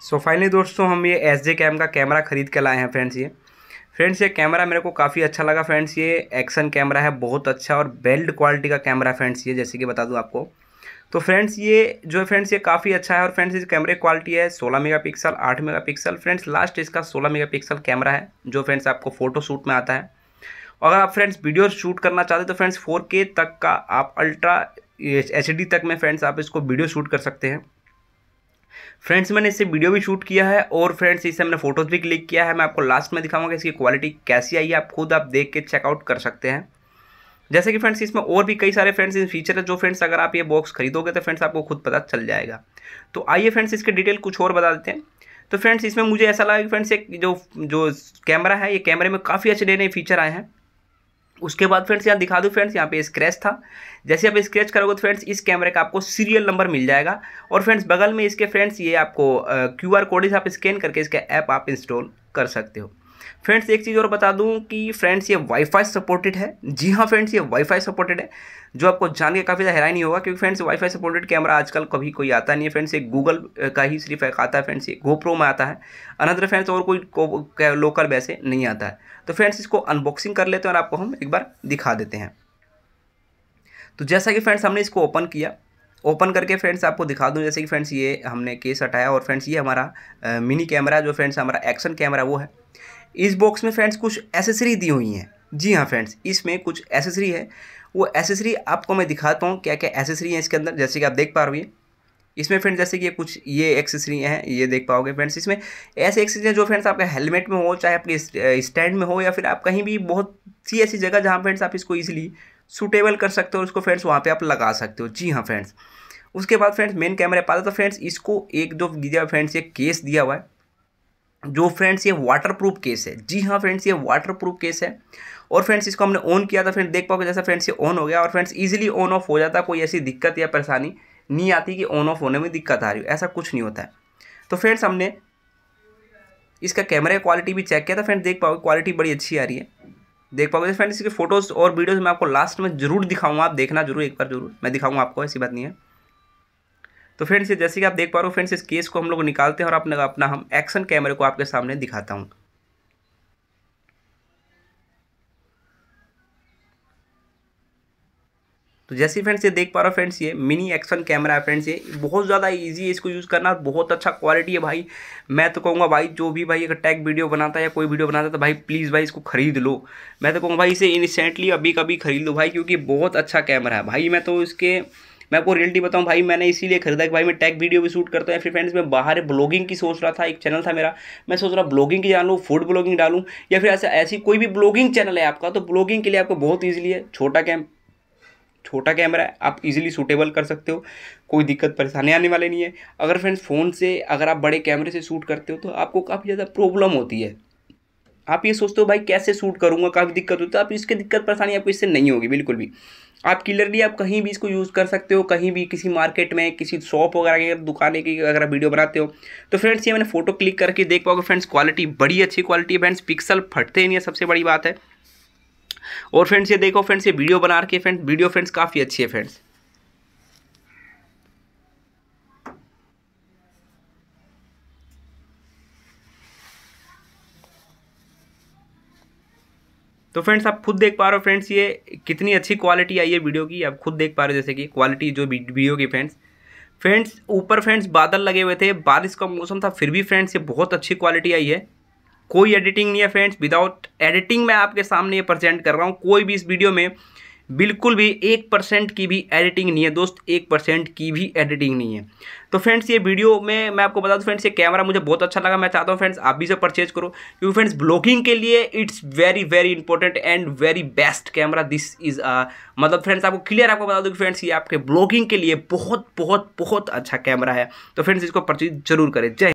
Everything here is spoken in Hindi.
सो so, फाइनली दोस्तों हम ये एस जे कैम का कैमरा ख़रीद के लाए हैं फ्रेंड्स ये फ्रेंड्स ये कैमरा मेरे को काफ़ी अच्छा लगा फ्रेंड्स ये एक्शन कैमरा है बहुत अच्छा और बेल्ड क्वालिटी का कैमरा फ्रेंड्स ये जैसे कि बता दूँ आपको तो फ्रेंड्स ये जो है फ्रेंड्स ये काफ़ी अच्छा है और फ्रेंड्स इस कैमरे की क्वालिटी है 16 मेगापिक्सल 8 मेगापिक्सल फ्रेंड्स लास्ट इसका 16 मेगापिक्सल कैमरा है जो फ्रेंड्स आपको फ़ोटो शूट में आता है अगर आप फ्रेंड्स वीडियो शूट करना चाहते तो फ्रेंड्स 4K तक का आप अल्ट्रा एच तक में फ्रेंड्स आप इसको वीडियो शूट कर सकते हैं फ्रेंड्स मैंने इससे वीडियो भी शूट किया है और फ्रेंड्स इससे मैंने फोटोज़ भी क्लिक किया है मैं आपको लास्ट में दिखाऊंगा इसकी क्वालिटी कैसी आई है आप खुद आप देख के चेकआउट कर सकते हैं जैसे कि फ्रेंड्स इसमें और भी कई सारे फ्रेंड्स इन फीचर है जो फ्रेंड्स अगर आप ये बॉक्स खरीदोगे तो फ्रेंड्स आपको खुद पता चल जाएगा तो आइए फ्रेंड्स इसके डिटेल कुछ और बता देते हैं तो फ्रेंड्स इसमें मुझे ऐसा लगा कि फ्रेंड्स एक जो जो कैमरा है ये कैमरे में काफ़ी अच्छे नए नए फीचर आए हैं उसके बाद फ्रेंड्स यहाँ दिखा दूँ फ्रेंड्स यहाँ पे स्क्रैच था जैसे आप स्क्रैच करोगे तो फ्रेंड्स इस कैमरे का आपको सीरियल नंबर मिल जाएगा और फ्रेंड्स बगल में इसके फ्रेंड्स ये आपको क्यू आर कोड आप स्कैन करके इसका ऐप आप इंस्टॉल कर सकते हो फ्रेंड्स एक चीज़ और बता दूं कि फ्रेंड्स ये वाईफाई सपोर्टेड है जी हाँ फ्रेंड्स ये वाईफाई सपोर्टेड है जो आपको जान के काफ़ी ज़्यादा हैरानी होगा क्योंकि फ्रेंड्स वाईफाई सपोर्टेड कैमरा आजकल कभी कोई आता नहीं है फ्रेंड्स ये गूगल का ही सिर्फ एक आता है फ्रेंड्स ये गोप्रो में आता है अनदर फ्रेंड्स और कोई को, लोकल वैसे नहीं आता है तो फ्रेंड्स इसको अनबॉक्सिंग कर लेते हैं और आपको हम एक बार दिखा देते हैं तो जैसा कि फ्रेंड्स हमने इसको ओपन किया ओपन करके फ्रेंड्स आपको दिखा दूँ जैसे कि फ्रेंड्स ये हमने केस हटाया और फ्रेंड्स ये हमारा मिनी कैमरा जो फ्रेंड्स हमारा एक्शन कैमरा वो है इस बॉक्स में फ्रेंड्स कुछ एसेसरी दी हुई हैं जी हाँ फ्रेंड्स इसमें कुछ एसेसरी है वो एसेसरी आपको मैं दिखाता हूँ क्या क्या एसेसरी है इसके अंदर जैसे कि आप देख पा रहे है इसमें फ्रेंड्स जैसे कि कुछ ये एक्सेसरी हैं ये देख पाओगे फ्रेंड्स इसमें ऐसे एक्सेसरी जो फ्रेंड्स आपके हेलमेट में हो चाहे अपने स्टैंड में हो या फिर आप कहीं भी बहुत सी ऐसी जगह जहाँ फ्रेंड्स आप इसको ईजिली सूटेबल कर सकते हो उसको फ्रेंड्स वहाँ पर आप लगा सकते हो जी हाँ फ्रेंड्स उसके बाद फ्रेंड्स मेन कैमरे पाता तो फ्रेंड्स इसको एक दो दिया फ्रेंड्स ये केस दिया हुआ है जो फ्रेंड्स ये वाटर प्रूफ केस है जी हाँ फ्रेंड्स ये वाटर प्रूफ केस है और फ्रेंड्स इसको हमने ऑन किया था फ्रेंड्स देख पाओगे जैसा फ्रेंड्स ये ऑन हो गया और फ्रेंड्स इजीली ऑन ऑफ हो जाता कोई ऐसी दिक्कत या परेशानी नहीं आती कि ऑन ऑफ होने में दिक्कत आ रही हो ऐसा कुछ नहीं होता है तो फ्रेंड्स हमने इसका कैमरा क्वालिटी भी चेक किया था फ्रेंड्स देख पाओगे क्वालिटी बड़ी अच्छी आ रही है देख पाओगे फ्रेंड्स इसके फोटोज़ और वीडियोज़ मैं आपको लास्ट में जरूर दिखाऊँगा आप देखना जरूर एक बार जरूर मैं दिखाऊँगा आपको ऐसी बात नहीं है तो फ्रेंड्स ये जैसे कि आप देख पा रहे हो फ्रेंड्स इस केस को हम लोग निकालते हैं और अपना अपना हम एक्शन कैमरे को आपके सामने दिखाता हूँ तो जैसे फ्रेंड्स ये देख पा रहे हो फ्रेंड्स ये मिनी एक्शन कैमरा है फ्रेंड्स ये बहुत ज़्यादा इजी है इसको यूज़ करना बहुत अच्छा क्वालिटी है भाई मैं तो कहूँगा भाई जो भी भाई अगर टैग वीडियो बनाता है या कोई वीडियो बनाता है तो भाई प्लीज़ भाई इसको खरीद लो मैं तो कहूँगा भाई इसे इंस्टेंटली अभी कभी खरीद लो भाई क्योंकि बहुत अच्छा कैमरा है भाई मैं तो इसके मैं आपको रियलिटी बताऊँ भाई मैंने इसीलिए खरीदा कि भाई मैं टैग वीडियो भी शूट करता हूँ या फिर फ्रेंड्स मैं बाहर ब्लॉगिंग की सोच रहा था एक चैनल था मेरा मैं सोच रहा ब्लॉगिंग की डालूँ फूड ब्लॉगिंग डालूँ या फिर ऐसा ऐसी कोई भी ब्लॉगिंग चैनल है आपका तो ब्लॉगिंग के लिए आपको बहुत ईजिली है छोटा कैम छोटा कैमरा है आप इजीली सूटेबल कर सकते हो कोई दिक्कत परेशानी आने वाली नहीं है अगर फ्रेंड्स फ़ोन से अगर आप बड़े कैमरे से शूट करते हो तो आपको काफ़ी ज़्यादा प्रॉब्लम होती है आप ये सोचते हो भाई कैसे शूट करूँगा काफ़ी दिक्कत होती है आप इसकी दिक्कत परेशानी आपको इससे नहीं होगी बिल्कुल भी आप क्लियरली आप कहीं भी इसको यूज़ कर सकते हो कहीं भी किसी मार्केट में किसी शॉप वगैरह की अगर दुकाने की अगर आप वीडियो बनाते हो तो फ्रेंड्स ये मैंने फोटो क्लिक करके देख पाओगे फ्रेंड्स क्वालिटी बड़ी अच्छी क्वालिटी है फ्रेंड्स पिक्सल फटते नहीं है सबसे बड़ी बात है और फ्रेंड्स ये देखो फ्रेंड्स ये वीडियो बना रखी है फ्रेंड्स वीडियो फ्रेंड्स काफ़ी अच्छी है फ्रेंड्स तो फ्रेंड्स आप खुद देख पा रहे हो फ्रेंड्स ये कितनी अच्छी क्वालिटी आई है वीडियो की आप खुद देख पा रहे हो जैसे कि क्वालिटी जो वीडियो की फ्रेंड्स फ्रेंड्स ऊपर फ्रेंड्स बादल लगे हुए थे बारिश का मौसम था फिर भी फ्रेंड्स ये बहुत अच्छी क्वालिटी आई है कोई एडिटिंग नहीं है फ्रेंड्स विदाउट एडिटिंग मैं आपके सामने ये प्रजेंट कर रहा हूँ कोई भी इस वीडियो में बिल्कुल भी एक परसेंट की भी एडिटिंग नहीं है दोस्त एक परसेंट की भी एडिटिंग नहीं है तो फ्रेंड्स ये वीडियो में मैं आपको बता दूं फ्रेंड्स ये कैमरा मुझे बहुत अच्छा लगा मैं चाहता हूँ फ्रेंड्स आप भी इसे परचेज करो क्योंकि फ्रेंड्स ब्लॉगिंग के लिए it's very very important and very best camera this is मतलब फ्रेंड्स आपको क्लियर आपको बता दूँ कि फ्रेंड्स ये आपके ब्लॉगिंग के लिए बहुत बहुत बहुत अच्छा कैमरा है तो फ्रेंड्स इसको परचेज जरूर करें जय